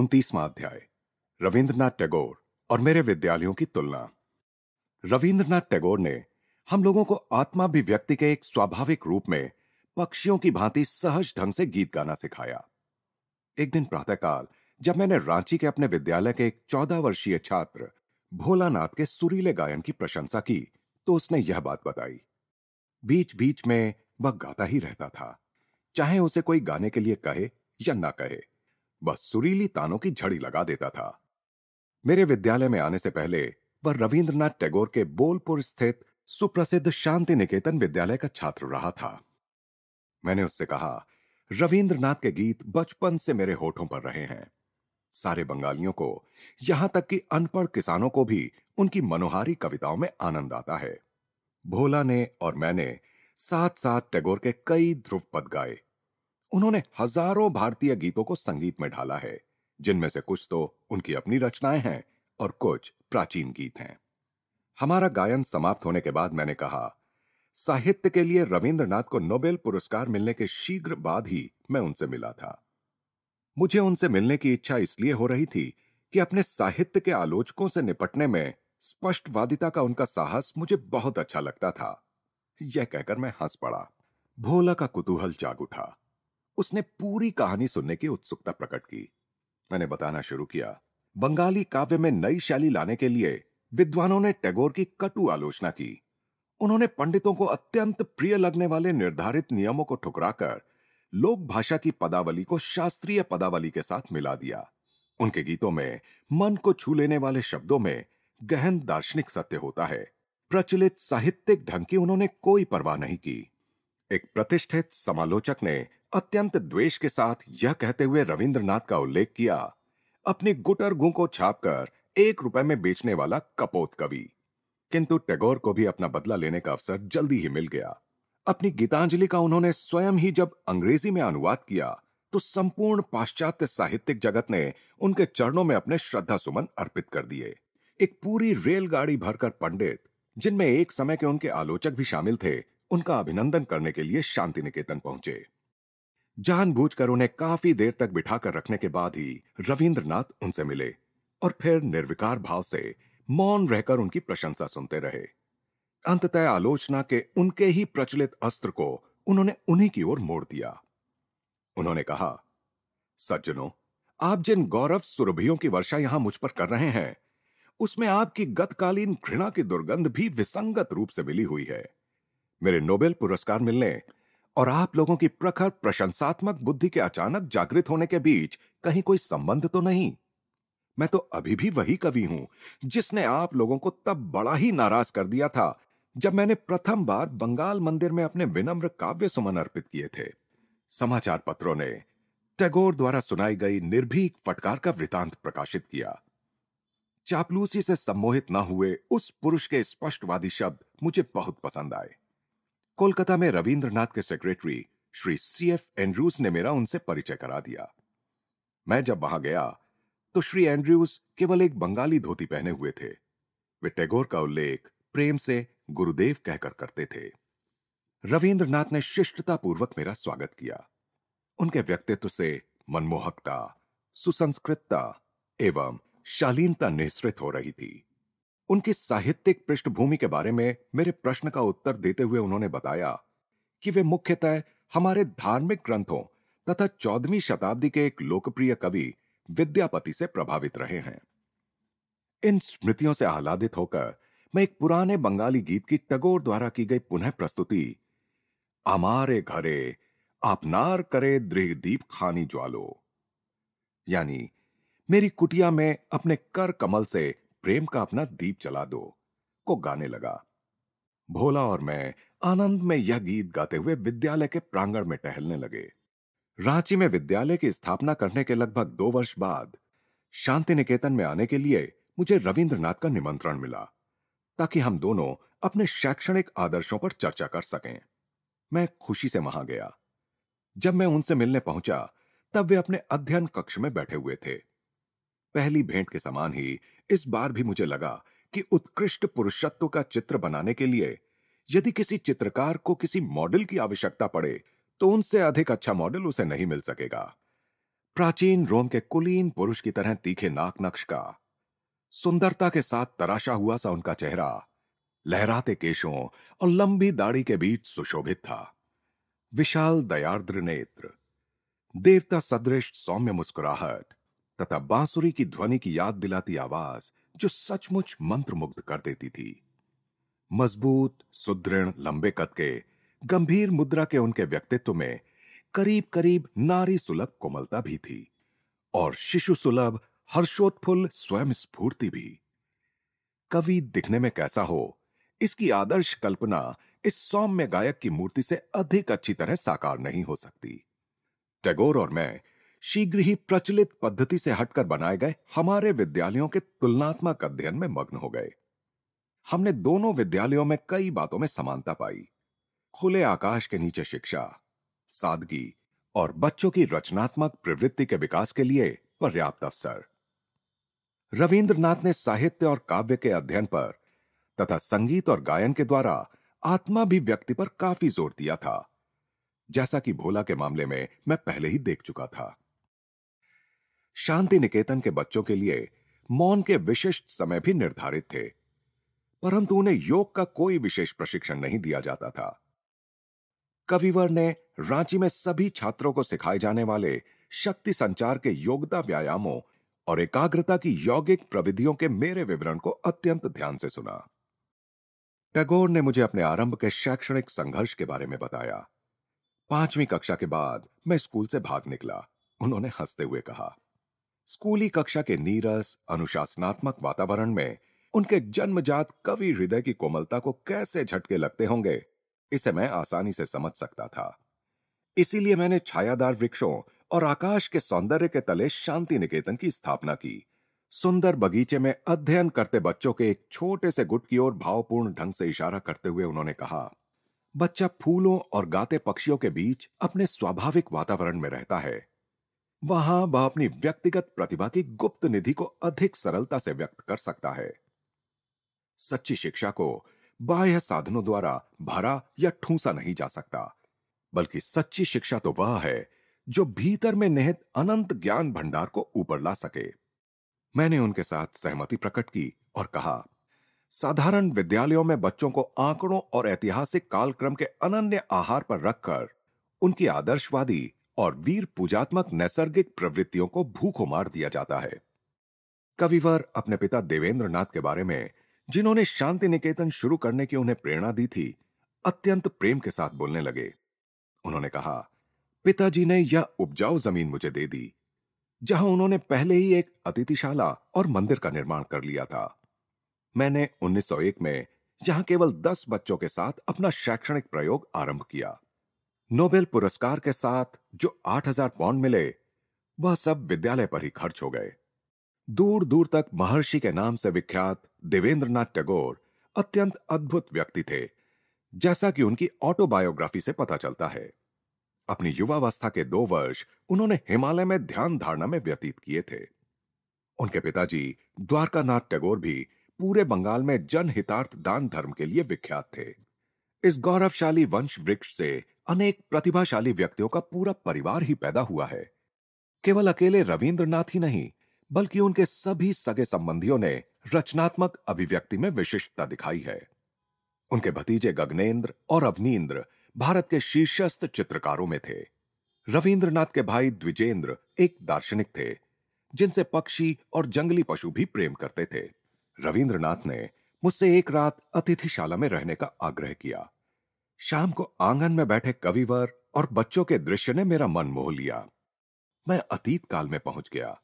उनतीसवां अध्याय रविंद्रनाथ टैगोर और मेरे विद्यालयों की तुलना रविंद्रनाथ टैगोर ने हम लोगों को आत्मा भी व्यक्ति के एक स्वाभाविक रूप में पक्षियों की भांति सहज ढंग से गीत गाना सिखाया एक दिन प्रातःकाल जब मैंने रांची के अपने विद्यालय के एक चौदह वर्षीय छात्र भोलानाथ के सुरीले गायन की प्रशंसा की तो उसने यह बात बताई बीच बीच में वह गाता ही रहता था चाहे उसे कोई गाने के लिए कहे या ना कहे वह सुरीली तानों की झड़ी लगा देता था मेरे विद्यालय में आने से पहले वह रविंद्रनाथ टैगोर के बोलपुर स्थित सुप्रसिद्ध शांति निकेतन विद्यालय का छात्र रहा था मैंने उससे कहा रविंद्रनाथ के गीत बचपन से मेरे होठों पर रहे हैं सारे बंगालियों को यहां तक कि अनपढ़ किसानों को भी उनकी मनोहारी कविताओं में आनंद आता है भोला ने और मैंने साथ साथ टैगोर के कई ध्रुव पद गाए उन्होंने हजारों भारतीय गीतों को संगीत में ढाला है जिनमें से कुछ तो उनकी अपनी रचनाएं हैं और कुछ प्राचीन गीत हैं हमारा गायन समाप्त होने के बाद मैंने कहा साहित्य के लिए रविंद्रनाथ को नोबेल पुरस्कार मिलने के शीघ्र बाद ही मैं उनसे मिला था मुझे उनसे मिलने की इच्छा इसलिए हो रही थी कि अपने साहित्य के आलोचकों से निपटने में स्पष्टवादिता का उनका साहस मुझे बहुत अच्छा लगता था यह कहकर मैं हंस पड़ा भोला का कुतूहल जाग उठा उसने पूरी कहानी सुनने की उत्सुकता प्रकट की मैंने बताना शुरू किया बंगाली काव्य में नई शैली लाने के लिए विद्वानों ने टैगोर की कटु आलोचना की उन्होंने पंडितों को अत्यंत प्रिय लगने वाले निर्धारित नियमों को ठुकराकर लोक भाषा की पदावली को शास्त्रीय पदावली के साथ मिला दिया उनके गीतों में मन को छू लेने वाले शब्दों में गहन दार्शनिक सत्य होता है प्रचलित साहित्यिक ढंग की उन्होंने कोई परवाह नहीं की एक प्रतिष्ठित समालोचक ने अत्यंत द्वेष के साथ यह कहते हुए रविंद्रनाथ का उल्लेख किया अपनी गुटर गु को छापकर एक रुपए में बेचने वाला कपोत कवि किंतु टैगोर को भी अपना बदला लेने का अवसर जल्दी ही मिल गया अपनी गीतांजलि का उन्होंने स्वयं ही जब अंग्रेजी में अनुवाद किया तो संपूर्ण पाश्चात्य साहित्यिक जगत ने उनके चरणों में अपने श्रद्धा सुमन अर्पित कर दिए एक पूरी रेलगाड़ी भरकर पंडित जिनमें एक समय के उनके आलोचक भी शामिल थे उनका अभिनंदन करने के लिए शांति निकेतन पहुंचे जानबूझकर उन्हें काफी देर तक बिठाकर रखने के बाद ही रविंद्रनाथ उनसे मिले और फिर निर्विकार भाव से मौन रहकर उनकी प्रशंसा सुनते रहे अंततः आलोचना के उनके ही प्रचलित अस्त्र को उन्होंने उन्हीं की ओर मोड़ दिया उन्होंने कहा सज्जनों आप जिन गौरव सुरभियों की वर्षा यहां मुझ पर कर रहे हैं उसमें आपकी गतकालीन घृणा की दुर्गंध भी विसंगत रूप से मिली हुई है मेरे नोबेल पुरस्कार मिलने और आप लोगों की प्रखर प्रशंसात्मक बुद्धि के अचानक जागृत होने के बीच कहीं कोई संबंध तो नहीं मैं तो अभी भी वही कवि हूं जिसने आप लोगों को तब बड़ा ही नाराज कर दिया था जब मैंने प्रथम बार बंगाल मंदिर में अपने विनम्र काव्य सुमन अर्पित किए थे समाचार पत्रों ने टैगोर द्वारा सुनाई गई निर्भीक फटकार का वृतांत प्रकाशित किया चापलूसी से सम्मोहित न हुए उस पुरुष के स्पष्टवादी शब्द मुझे बहुत पसंद आए कोलकाता में रविंद्रनाथ के secretary Shri C F Andrews ने मेरा उनसे परिचय करा दिया मैं जब वहां गया तो श्री एंड्रूज केवल एक बंगाली धोती पहने हुए थे वे टैगोर का उल्लेख प्रेम से गुरुदेव कहकर करते थे रविंद्रनाथ ने शिष्टतापूर्वक मेरा स्वागत किया उनके व्यक्तित्व से मनमोहकता सुसंस्कृतता एवं शालीनता निश्रित हो रही थी उनकी साहित्यिक पृष्ठभूमि के बारे में मेरे प्रश्न का उत्तर देते हुए उन्होंने बताया कि वे मुख्यतः हमारे धार्मिक ग्रंथों तथा चौदहवीं शताब्दी के एक लोकप्रिय कवि विद्यापति से प्रभावित रहे हैं इन स्मृतियों से आह्लादित होकर मैं एक पुराने बंगाली गीत की टगोर द्वारा की गई पुनः प्रस्तुति अमारे घरे आपनार करे दृह दीप खानी ज्वालो यानी मेरी कुटिया में अपने कर कमल से प्रेम का अपना दीप चला दो को गाने लगा भोला और मैं आनंद में यह गीत गाते हुए विद्यालय के प्रांगण में टहलने लगे रांची में विद्यालय की स्थापना करने के लगभग दो वर्ष बाद शांति निकेतन में आने के लिए मुझे रविंद्रनाथ का निमंत्रण मिला ताकि हम दोनों अपने शैक्षणिक आदर्शों पर चर्चा कर सकें मैं खुशी से वहां गया जब मैं उनसे मिलने पहुंचा तब वे अपने अध्ययन कक्ष में बैठे हुए थे पहली भेंट के समान ही इस बार भी मुझे लगा कि उत्कृष्ट पुरुषत्व का चित्र बनाने के लिए यदि किसी चित्रकार को किसी मॉडल की आवश्यकता पड़े तो उनसे अधिक अच्छा मॉडल उसे नहीं मिल सकेगा प्राचीन रोम के कुलीन पुरुष की तरह तीखे नाक नक्श का सुंदरता के साथ तराशा हुआ सा उनका चेहरा लहराते केशों और लंबी दाढ़ी के बीच सुशोभित था विशाल दयाद्र नेत्र देवता सदृश सौम्य मुस्कुराहट तथा बांसुरी की ध्वनि की याद दिलाती आवाज जो सचमुच मंत्रमुग्ध कर देती थी मजबूत सुदृढ़ लंबे कद के गंभीर मुद्रा के उनके व्यक्तित्व में करीब करीब नारी सुलभ कोमलता भी थी और शिशु सुलभ हर्षोत्फुल स्वयं स्फूर्ति भी कवि दिखने में कैसा हो इसकी आदर्श कल्पना इस सौम्य गायक की मूर्ति से अधिक अच्छी तरह साकार नहीं हो सकती टैगोर और मैं शीघ्र ही प्रचलित पद्धति से हटकर बनाए गए हमारे विद्यालयों के तुलनात्मक अध्ययन में मग्न हो गए हमने दोनों विद्यालयों में कई बातों में समानता पाई खुले आकाश के नीचे शिक्षा सादगी और बच्चों की रचनात्मक प्रवृत्ति के विकास के लिए पर्याप्त अवसर रविंद्रनाथ ने साहित्य और काव्य के अध्ययन पर तथा संगीत और गायन के द्वारा आत्माभिव्यक्ति पर काफी जोर दिया था जैसा कि भोला के मामले में मैं पहले ही देख चुका था शांति निकेतन के बच्चों के लिए मौन के विशिष्ट समय भी निर्धारित थे परंतु उन्हें योग का कोई विशेष प्रशिक्षण नहीं दिया जाता था कविवर ने रांची में सभी छात्रों को सिखाए जाने वाले शक्ति संचार के योग्यता व्यायामों और एकाग्रता की यौगिक प्रविधियों के मेरे विवरण को अत्यंत ध्यान से सुना टैगोर ने मुझे अपने आरंभ के शैक्षणिक संघर्ष के बारे में बताया पांचवी कक्षा के बाद मैं स्कूल से भाग निकला उन्होंने हंसते हुए कहा स्कूली कक्षा के नीरस अनुशासनात्मक वातावरण में उनके जन्मजात कवि हृदय की कोमलता को कैसे झटके लगते होंगे इसे मैं आसानी से समझ सकता था इसीलिए मैंने छायादार वृक्षों और आकाश के सौंदर्य के तले शांति निकेतन की स्थापना की सुंदर बगीचे में अध्ययन करते बच्चों के एक छोटे से गुट की ओर भावपूर्ण ढंग से इशारा करते हुए उन्होंने कहा बच्चा फूलों और गाते पक्षियों के बीच अपने स्वाभाविक वातावरण में रहता है वहां वह अपनी व्यक्तिगत प्रतिभा की गुप्त निधि को अधिक सरलता से व्यक्त कर सकता है सच्ची शिक्षा को बाह्य साधनों द्वारा भरा या ठूसा नहीं जा सकता बल्कि सच्ची शिक्षा तो वह है जो भीतर में निहित अनंत ज्ञान भंडार को ऊपर ला सके मैंने उनके साथ सहमति प्रकट की और कहा साधारण विद्यालयों में बच्चों को आंकड़ों और ऐतिहासिक कालक्रम के अनन्य आहार पर रखकर उनकी आदर्शवादी और वीर पूजात्मक नैसर्गिक प्रवृत्तियों को भूखो मार दिया जाता है कविवर अपने पिता देवेंद्र नाथ के बारे में जिन्होंने शांति निकेतन शुरू करने की उन्हें प्रेरणा दी थी अत्यंत प्रेम के साथ बोलने लगे उन्होंने कहा पिताजी ने यह उपजाऊ जमीन मुझे दे दी जहां उन्होंने पहले ही एक अतिथिशाला और मंदिर का निर्माण कर लिया था मैंने 1901 में यहां केवल 10 बच्चों के साथ अपना शैक्षणिक प्रयोग आरंभ किया नोबेल पुरस्कार के साथ जो आठ हजार पाउंड मिले वह सब विद्यालय पर ही खर्च हो गए दूर दूर तक महर्षि के नाम से विख्यात देवेंद्रनाथ टैगोर अत्यंत अद्भुत व्यक्ति थे जैसा कि उनकी ऑटोबायोग्राफी से पता चलता है अपनी युवावस्था के दो वर्ष उन्होंने हिमालय में ध्यान धारणा में व्यतीत किए थे उनके पिताजी द्वारकानाथ टैगोर भी पूरे बंगाल में जनहितार्थ दान धर्म के लिए विख्यात थे इस गौरवशाली वंश वृक्ष से अनेक प्रतिभाशाली व्यक्तियों का पूरा परिवार ही पैदा हुआ है केवल अकेले रविन्द्रनाथ ही नहीं बल्कि उनके सभी सगे संबंधियों ने रचनात्मक अभिव्यक्ति में विशिष्टता दिखाई है उनके भतीजे गगनेन्द्र और अवनीन्द्र भारत के शीर्षस्थ चित्रकारों में थे रविन्द्रनाथ के भाई द्विजेंद्र एक दार्शनिक थे जिनसे पक्षी और जंगली पशु भी प्रेम करते थे रविन्द्रनाथ ने मुझसे एक रात अतिथिशाला में रहने का आग्रह किया शाम को आंगन में बैठे कविवर और बच्चों के दृश्य ने मेरा मन मोह लिया मैं अतीत काल में पहुंच गया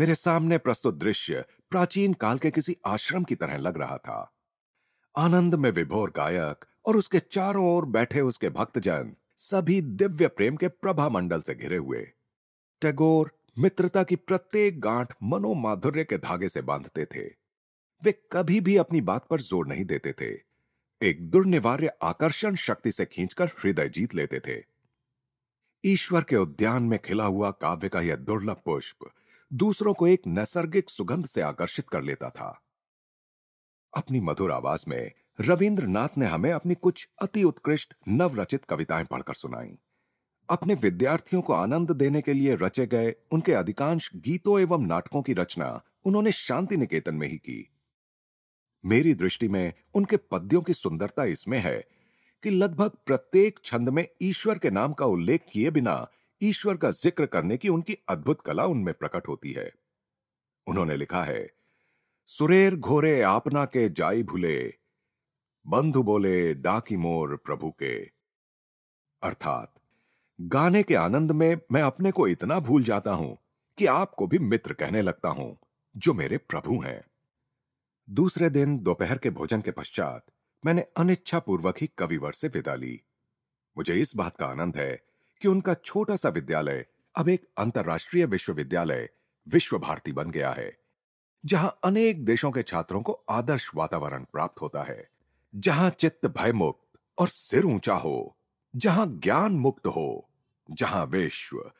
मेरे सामने प्रस्तुत दृश्य प्राचीन काल के किसी आश्रम की तरह लग रहा था आनंद में विभोर गायक और उसके चारों ओर बैठे उसके भक्तजन सभी दिव्य प्रेम के प्रभा मंडल से घिरे हुए टैगोर मित्रता की प्रत्येक गांठ मनोमाधुर्य के धागे से बांधते थे वे कभी भी अपनी बात पर जोर नहीं देते थे एक दुर्निवार्य आकर्षण शक्ति से खींचकर हृदय जीत लेते थे ईश्वर के उद्यान में खिला हुआ काव्य का यह दुर्लभ पुष्प दूसरों को एक नैसर्गिक सुगंध से आकर्षित कर लेता था अपनी मधुर आवाज में रविंद्रनाथ ने हमें अपनी कुछ अति उत्कृष्ट नवरचित कविताएं पढ़कर सुनाई अपने विद्यार्थियों को आनंद देने के लिए रचे गए उनके अधिकांश गीतों एवं नाटकों की रचना उन्होंने शांति निकेतन में ही की मेरी दृष्टि में उनके पद्यों की सुंदरता इसमें है कि लगभग प्रत्येक छंद में ईश्वर के नाम का उल्लेख किए बिना ईश्वर का जिक्र करने की उनकी अद्भुत कला उनमें प्रकट होती है उन्होंने लिखा है सुरेर घोरे आपना के जाई भूले बंधु बोले डाकी मोर प्रभु के अर्थात गाने के आनंद में मैं अपने को इतना भूल जाता हूं कि आपको भी मित्र कहने लगता हूं जो मेरे प्रभु हैं दूसरे दिन दोपहर के भोजन के पश्चात मैंने अनिच्छापूर्वक ही कविवर से विदा ली मुझे इस बात का आनंद है कि उनका छोटा सा विद्यालय अब एक अंतर्राष्ट्रीय विश्वविद्यालय विश्व भारती बन गया है जहां अनेक देशों के छात्रों को आदर्श वातावरण प्राप्त होता है जहां चित्त भयमुक्त और सिर ऊंचा हो जहां ज्ञान मुक्त हो जहां विश्व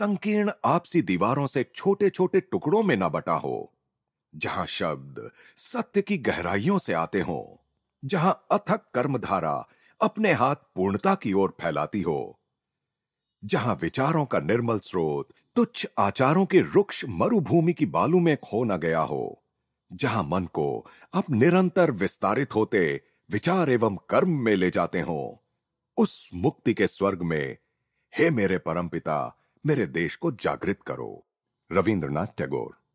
संकीर्ण आपसी दीवारों से छोटे छोटे टुकड़ों में न बटा हो जहां शब्द सत्य की गहराइयों से आते हो जहां अथक कर्मधारा अपने हाथ पूर्णता की ओर फैलाती हो जहां विचारों का निर्मल स्रोत तुच्छ आचारों के रुक्ष मरुभूमि की बालू में खो न गया हो जहां मन को आप निरंतर विस्तारित होते विचार एवं कर्म में ले जाते हो उस मुक्ति के स्वर्ग में हे मेरे परमपिता मेरे देश को जागृत करो रविंद्रनाथ टैगोर